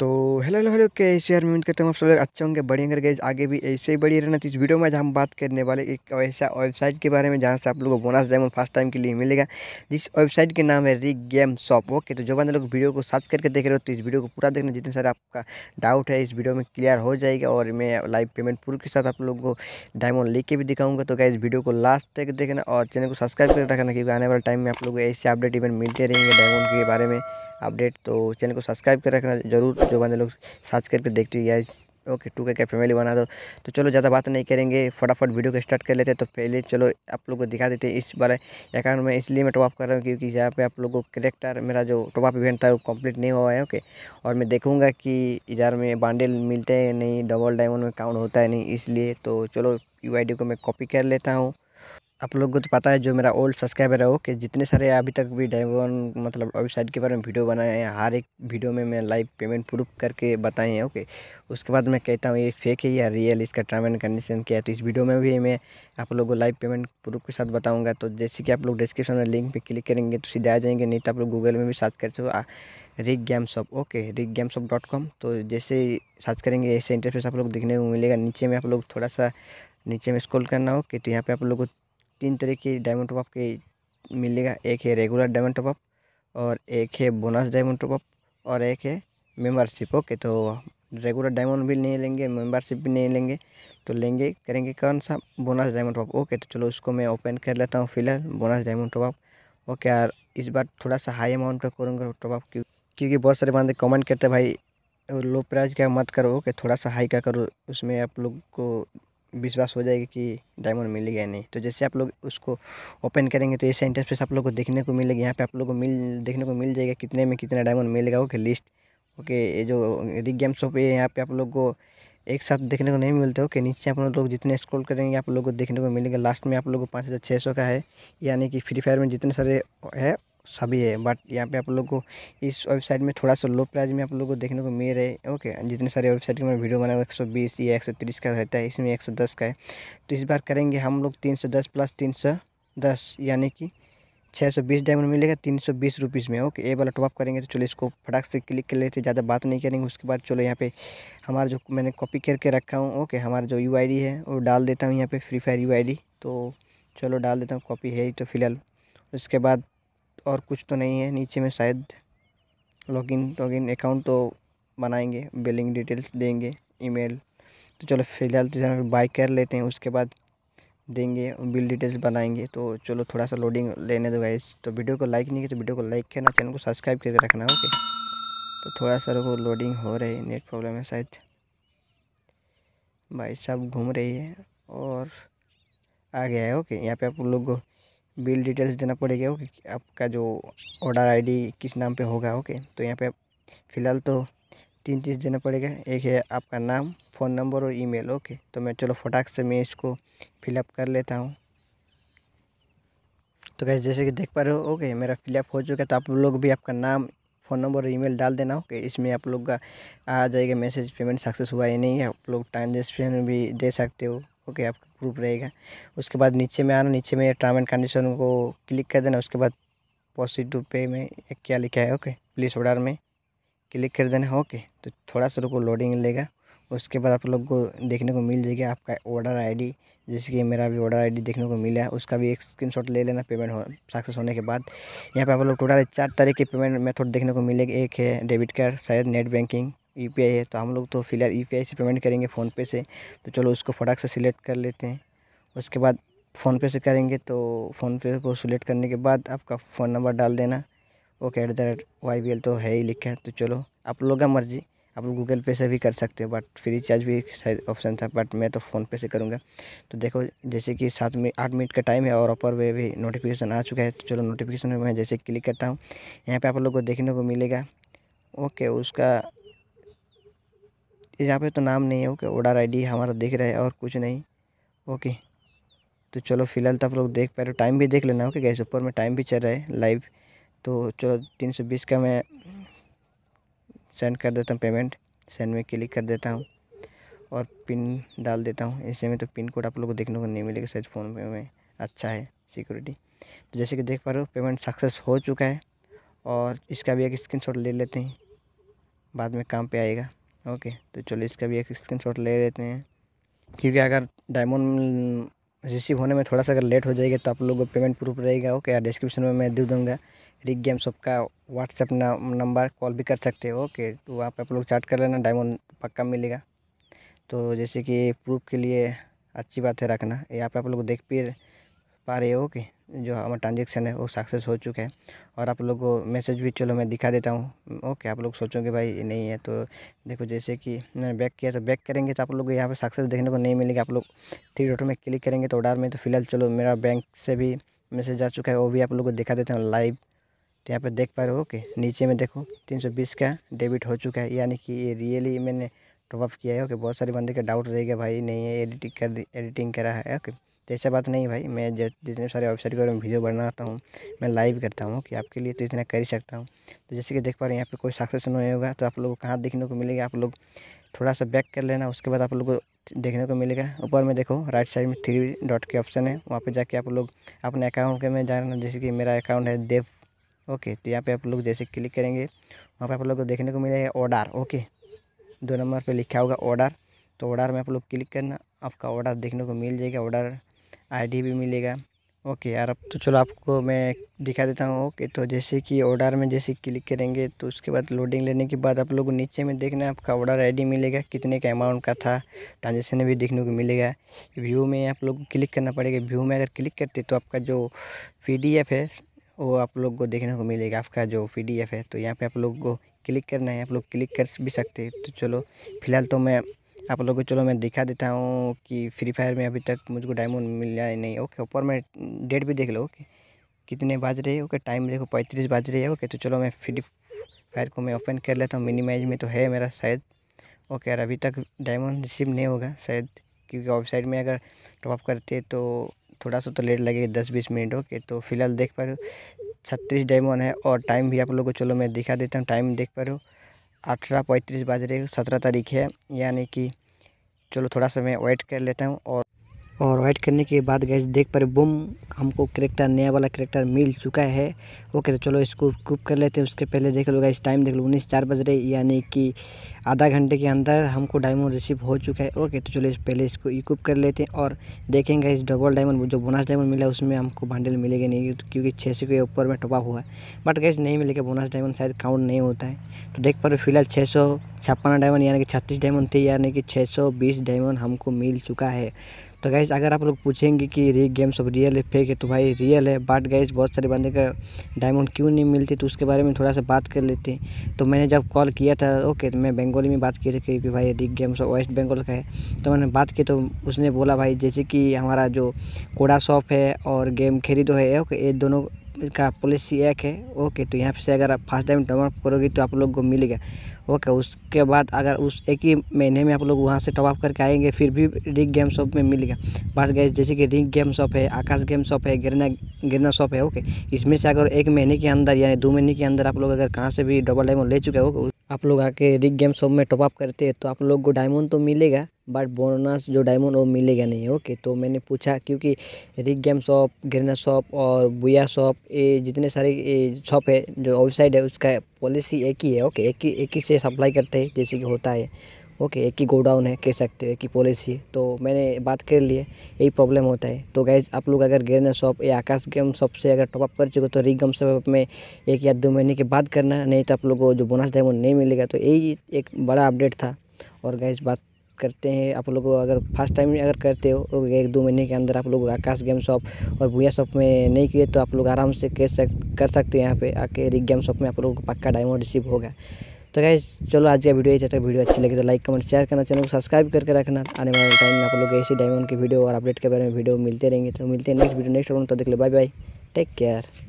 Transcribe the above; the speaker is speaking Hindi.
तो हेलो हेलो हेलो कैसे यार मैं करते करता आप सब लोग अच्छे होंगे बढ़िया करके आगे भी ऐसे ही बढ़िया रहना तो इस वीडियो में आज हम बात करने वाले एक ऐसा वेबसाइट के बारे में जहाँ से आप लोगों को बोनस डायमंड फर्स्ट टाइम के लिए मिलेगा जिस वेबसाइट के नाम है रिग गेम शॉप ओके तो जो बंदे लोग वीडियो को सर्च करके देख रहे हो तो इस वीडियो को पूरा देखना जितने सारे आपका डाउट है इस वीडियो में क्लियर हो जाएगा और मैं लाइव पेमेंट प्रूफ के साथ आप लोग को डायमंड लेके भी दिखाऊंगा तो इस वीडियो को लास्ट तक देखना और चैनल को सब्सक्राइब कर रखना क्योंकि आने वाले टाइम में आप लोग को ऐसे अपडेट इवेंट मिलते रहेंगे डायमंड के बारे में अपडेट तो चैनल को सब्सक्राइब कर रखना जरूर जो बंदे लोग सर्च करके देखते हैं ओके टू के फैमिली बना दो तो चलो ज़्यादा बात नहीं करेंगे फटाफट वीडियो को स्टार्ट कर लेते हैं तो पहले चलो आप लोग को दिखा देते इस बार अकाउंट में इसलिए मैं टॉपअप कर रहा हूँ क्योंकि यहाँ पे आप लोग को करेक्टर मेरा जो टॉपअप इवेंट था वो कंप्लीट नहीं हुआ है ओके और मैं देखूँगा कि इधर में बांडेल मिलते हैं नहीं डबल डायमंड में काउंट होता है नहीं इसलिए तो चलो यू को मैं कॉपी कर लेता हूँ आप लोग को तो पता है जो मेरा ओल्ड सब्सक्राइबर है वो कि जितने सारे अभी तक भी डाइवन मतलब वेबसाइट के बारे में वीडियो बनाए हैं हर एक वीडियो में मैं लाइव पेमेंट प्रूफ करके बताए हैं ओके उसके बाद मैं कहता हूँ ये फेक है या रियल इसका टर्म एंड कंडीशन क्या है तो इस वीडियो में भी मैं आप लोग को लाइव पेमेंट प्रूफ के साथ बताऊँगा तो जैसे कि आप लोग डिस्क्रिप्शन में लिंक पर क्लिक करेंगे तो सीधे आ जाएंगे नहीं तो आप लोग गूगल में भी सर्च कर सको rig game shop okay rig game shop dot com तो जैसे सर्च करेंगे ऐसे इंटरफेस आप लोग देखने को मिलेगा नीचे में आप लोग थोड़ा सा नीचे में स्क्रॉल करना हो कि तो यहाँ पे आप लोग को तीन तरह की डायमंड टॉपअप के मिलेगा एक है रेगुलर डायमंड टॉपअप और एक है बोनस डायमंड टॉपअप और एक है मेम्बरशिप ओके तो रेगुलर डायमंड भी नहीं लेंगे मेंबरशिप भी नहीं लेंगे तो लेंगे करेंगे कौन सा बोनस डायमंड टॉपअप ओके तो चलो उसको मैं ओपन कर लेता हूँ फिलहाल बोनस डायमंड टॉपअप ओके यार इस बार थोड़ा सा हाई अमाउंट का करूँगा टॉपअप क्योंकि बहुत सारे बंदे कमेंट करते भाई लो प्राइज का मत करो ओके थोड़ा सा हाई का करो उसमें आप लोग को विश्वास हो जाएगा कि डायमंड मिल गया नहीं तो जैसे आप लोग उसको ओपन करेंगे तो ऐसे इंटरफेस आप लोग को देखने को मिलेगा यहाँ पे आप लोग को मिल देखने को मिल जाएगा कितने में कितना डायमंड मिलेगा ओके लिस्ट ओके ये जो रिग गेम शॉप है यहाँ पे आप लोग को एक साथ देखने को नहीं मिलते ओके नीचे आप लोग जितने स्क्रोल करेंगे आप लोग को देखने को मिलेगा लास्ट में आप लोग को पाँच हज़ार छः सौ का है यानी कि फ्री फायर में जितने सारे है सभी है बट यहाँ पे आप लोग को इस वेबसाइट में थोड़ा सा लो प्राइस में आप लोग को देखने को मिल रहा है ओके जितने सारे वेबसाइट के मैं वीडियो बनाऊँ एक सौ बीस या एक सौ तीस का रहता है इसमें एक सौ दस का है तो इस बार करेंगे हम लोग तीन सौ दस प्लस तीन सौ दस यानी कि छः सौ बीस डायमंड मिलेगा तीन सौ बीस रुपीज़ में ओके ए वाला टॉप करेंगे तो चलो इसको फटाक से क्लिक कर लेते ज़्यादा बात नहीं करेंगे उसके बाद चलो यहाँ पे हमारा जो मैंने कॉपी करके रखा हूँ ओके हमारा जो यू है वो डाल देता हूँ यहाँ पे फ्री फायर यू तो चलो डाल देता हूँ कॉपी है ही तो फिलहाल उसके बाद और कुछ तो नहीं है नीचे में शायद लॉगिन इन अकाउंट तो बनाएंगे बिलिंग डिटेल्स देंगे ईमेल तो चलो फिलहाल तो बाई कर लेते हैं उसके बाद देंगे बिल डिटेल्स बनाएंगे तो चलो थोड़ा सा लोडिंग लेने दो गाइस तो वीडियो को लाइक नहीं किया तो वीडियो को लाइक करना चैनल को सब्सक्राइब करके रखना ओके तो थोड़ा सा रुको लोडिंग हो रही है नेट प्रॉब्लम है शायद भाई साहब घूम रही है और आ गया है ओके यहाँ पे आप लोग बिल डिटेल्स देना पड़ेगा ओके आपका जो ऑर्डर आईडी किस नाम पे होगा ओके तो यहाँ पे फ़िलहाल तो तीन चीज़ देना पड़ेगा एक है आपका नाम फ़ोन नंबर और ईमेल ओके तो मैं चलो फटाक से मैं इसको फिलअप कर लेता हूँ तो कैसे जैसे कि देख पा रहे हो ओके मेरा फिलअप हो चुका है तो आप लोग भी आपका नाम फ़ोन नंबर और ईमेल डाल देना ओके इसमें आप लोग का आ जाएगा मैसेज पेमेंट सक्सेस हुआ या नहीं आप लोग ट्रांजेक्शन भी दे सकते हो ओके आपका प्रूफ रहेगा उसके बाद नीचे में आना नीचे में टर्म एंड कंडीशन को क्लिक कर देना उसके बाद पॉजिटिव पे में क्या लिखा है ओके प्लीज ऑर्डर में क्लिक कर देना ओके तो थोड़ा सा रुको लोडिंग लेगा उसके बाद आप लोग को देखने को मिल जाएगी आपका ऑर्डर आईडी जैसे कि मेरा भी ऑर्डर आईडी देखने को मिला है उसका भी एक स्क्रीनशॉट ले लेना पेमेंट हो सक्सेस होने के बाद यहाँ पे आप लोग टोटल चार तरह के पेमेंट मेथड देखने को मिलेगी एक है डेबिट कार्ड शायद नेट बैंकिंग यू है तो हम लोग तो फिलहाल यू e से पेमेंट करेंगे फ़ोनपे से तो चलो उसको फटाक से सिलेक्ट कर लेते हैं उसके बाद फ़ोनपे से करेंगे तो फ़ोनपे को सिलेक्ट करने के बाद आपका फ़ोन नंबर डाल देना okay at the rate Y B L तो है ही लिखा है तो चलो आप लोग का मर्ज़ी आप लोग गूगल पे से भी कर सकते हो बट फ्री चार्ज भी शायद ऑप्शन था बट मैं तो फ़ोनपे से करूँगा तो देखो जैसे कि सात मिनट आठ मिनट का टाइम है और ऊपर वे भी नोटिफिकेशन आ चुका है तो चलो नोटिफिकेशन में मैं जैसे क्लिक करता हूँ यहाँ पर आप लोग को देखने को मिलेगा ओके उसका यहाँ पे तो नाम नहीं है ओके ऑर्डर आईडी हमारा दिख रहा है और कुछ नहीं ओके तो चलो फिलहाल तो आप लोग देख पा रहे हो टाइम भी देख लेना ओके गैस ऊपर में टाइम भी चल रहा है लाइव तो चलो तीन सौ बीस का मैं सेंड कर देता हूँ पेमेंट सेंड में क्लिक कर देता हूँ और पिन डाल देता हूँ ऐसे में तो पिन कोड आप लोग को देखने को नहीं मिलेगा शायद फ़ोन पे में अच्छा है सिक्योरिटी तो जैसे कि देख पा रहे हो पेमेंट सक्सेस हो चुका है और इसका भी एक शॉट ले लेते हैं बाद में काम पे आएगा ओके तो चलो इसका भी एक शॉट ले लेते हैं क्योंकि अगर डायमंड रिसीव होने में थोड़ा सा अगर लेट हो जाएगा तो आप लोगों को पेमेंट प्रूफ रहेगा ओके यार डिस्क्रिप्शन में मैं दे दूँगा रिग गेम सबका व्हाट्सएप नंबर कॉल भी कर सकते हो ओके तो वहाँ पर आप लोग चैट कर लेना डायमंड पक्का मिलेगा तो जैसे कि प्रूफ के लिए अच्छी बात है रखना ये आप लोग देख भी पा रहे हो कि जो हमारा ट्रांजेक्शन है वो सक्सेस हो चुका है और आप लोग को मैसेज भी चलो मैं दिखा देता हूँ ओके आप लोग सोचोगे भाई नहीं है तो देखो जैसे कि मैंने बैक किया तो बैक करेंगे तो आप लोग को यहाँ पर सक्सेस देखने को नहीं मिलेगा आप लोग थ्री डॉट में क्लिक करेंगे तो ऑर्डर में तो फिलहाल चलो मेरा बैंक से भी मैसेज आ चुका है वो भी आप लोग को दिखा देते हैं लाइव तो यहाँ पर देख पा रहे हो कि नीचे में देखो 320 का डेबिट हो चुका है यानी कि ये रियली मैंने टॉपअप किया है ओके बहुत सारे बंदे का डाउट रहेगा भाई नहीं है एडिटिंग कर एडिटिंग करा है ओके तो ऐसा बात नहीं भाई मैं जितने सारे वेबसाइट के बारे में वीडियो बनाता हूँ मैं लाइव करता हूँ कि आपके लिए तो इतना कर ही सकता हूँ तो जैसे कि देख पा रहे हैं यहाँ पे कोई सक्सेस नहीं होगा तो आप लोग को कहाँ देखने को मिलेगा आप लोग थोड़ा सा बैक कर लेना उसके बाद आप लोग को देखने को मिलेगा ऊपर में देखो राइट साइड में थ्री डॉट के ऑप्शन है वहाँ पर जाके आप लोग अपने अकाउंट के में जाना जैसे कि मेरा अकाउंट है देव ओके तो यहाँ पे आप लोग जैसे क्लिक करेंगे वहाँ पे आप लोग को देखने को मिलेगा ऑर्डर ओके दो नंबर पे लिखा होगा ऑर्डर तो ऑर्डर में आप लोग क्लिक करना आपका ऑर्डर देखने को मिल जाएगा ऑर्डर आईडी भी मिलेगा ओके यार अब तो चलो आपको मैं दिखा देता हूँ ओके तो जैसे कि ऑर्डर में जैसे क्लिक करेंगे तो उसके बाद लोडिंग लेने के बाद आप लोग को नीचे में देखना आपका ऑर्डर आईडी मिलेगा कितने का अमाउंट का था ट्रांजेक्शन भी देखने को मिलेगा व्यू में आप लोग क्लिक करना पड़ेगा व्यू में अगर क्लिक करते तो आपका जो पी है वो आप लोग को देखने को मिलेगा आपका जो पी है तो यहाँ पर आप लोग को क्लिक करना है आप लोग क्लिक कर भी सकते हैं तो चलो फिलहाल तो मैं आप लोगों को चलो मैं दिखा देता हूँ कि फ्री फायर में अभी तक मुझको डायमंड मिल जाए नहीं ओके ऊपर मैं डेट भी देख लो ओके कितने बाज रहे हैं ओके टाइम देखो पैंतीस बाज रही है ओके तो चलो मैं फ्री फायर को मैं ओपन कर लेता हूँ मिनिमाइज में तो है मेरा शायद ओके यार अभी तक डायमंड रिसीव नहीं होगा शायद क्योंकि वेबसाइट में अगर टॉप करते तो थोड़ा सा तो लेट लगेगा दस बीस मिनट ओके तो फिलहाल देख पा रहे हो छत्तीस डेमोन है और टाइम भी आप लोगों को चलो मैं दिखा देता हूँ टाइम देख पा रहे हो अठारह पैंतीस बज रहे सत्रह तारीख है यानी कि चलो थोड़ा सा मैं वेट कर लेता हूँ और और वाइट करने के बाद गैस देख पर बुम हमको करेक्टर नया वाला करेक्टर मिल चुका है ओके तो चलो इसको कुक कर लेते हैं उसके पहले देख लो गैस टाइम देख लो उन्नीस चार बज रहे यानी कि आधा घंटे के अंदर हमको डायमंड रिसीव हो चुका है ओके तो चलो इस पहले इसको इक्विप कर लेते हैं और देखेंगे इस डबल डायमंड जो बोनस डायमंड मिला उसमें हमको भांडल मिलेगा नहीं क्योंकि छः सौ के ऊपर में टपा हुआ है बट गैस नहीं मिलेगा बोनस डायमंड शायद काउंट नहीं होता है तो देख पर फिलहाल छः सौ छप्पन डायमंड यानी कि छत्तीस डायमंड थे यानी कि छः सौ बीस डायमंड हमको मिल चुका है तो गैस अगर आप लोग पूछेंगे कि री गेम सब रियल है फेक है तो भाई रियल है बट गैस बहुत सारे बंदे का डायमंड क्यों नहीं मिलती तो उसके बारे में थोड़ा सा बात कर लेते हैं तो मैंने जब कॉल किया था ओके तो मैं बंगाली में बात की थी क्योंकि भाई रिग गेम सब वेस्ट बंगाल का है तो मैंने बात की तो उसने बोला भाई जैसे कि हमारा जो कोड़ा शॉप है और गेम खरीदो है ओके ये दोनों का पॉलिसी एक है ओके तो यहाँ से अगर आप फर्स्ट टाइम टॉपअप करोगे तो आप लोग को मिलेगा ओके उसके बाद अगर उस एक ही महीने में आप लोग वहाँ से टॉपअप करके आएंगे फिर भी रिंग गेम शॉप में मिलेगा बात गए जैसे कि रिंग गेम शॉप है आकाश गेम शॉप है गिरना गिरना शॉप है ओके इसमें से अगर एक महीने के अंदर यानी दो महीने के अंदर आप लोग अगर कहाँ से भी डबल टाइम ले चुके हो आप लोग आके रिग गेम शॉप में टॉपअप करते हैं तो आप लोग को डायमंड तो मिलेगा बट बोनस जो डायमंड वो मिलेगा नहीं ओके तो मैंने पूछा क्योंकि rig game shop Garena shop और बुया शॉप ये जितने सारे शॉप है जो वेबसाइट है उसका पॉलिसी एक ही है ओके एक ही एक ही से सप्लाई करते हैं जैसे कि होता है ओके एक ही गोडाउन है कह सकते हो एक ही पॉलिसी है तो मैंने बात कर ली है यही प्रॉब्लम होता है तो गैज आप लोग अगर गेरना शॉप या आकाश गेम शॉप से अगर टॉपअप कर चुके तो रिक से शॉप में एक या दो महीने के बाद करना नहीं तो आप लोग को जो बोनस डायमंड नहीं मिलेगा तो यही एक बड़ा अपडेट था और गैज बात करते हैं आप लोग अगर फर्स्ट टाइम अगर करते हो तो एक दो महीने के अंदर आप लोग आकाश गेम शॉप और भूया शॉप में नहीं किए तो आप लोग आराम से कर कर सकते हो यहाँ पर आके रिग गेम शॉप में आप लोगों को पक्का डायमंड रिसीव होगा तो गाइज चलो आज का वीडियो जब तक वीडियो अच्छी लगी तो लाइक कमेंट शेयर करना चैनल को सब्सक्राइब करके रखना आने वाले टाइम में आप लोग ऐसी डायमंड की वीडियो और अपडेट के बारे में वीडियो मिलते रहेंगे तो मिलते हैं नेक्स्ट वीडियो नेक्स्ट राउंड तो देख लो बाय बाय टेक केयर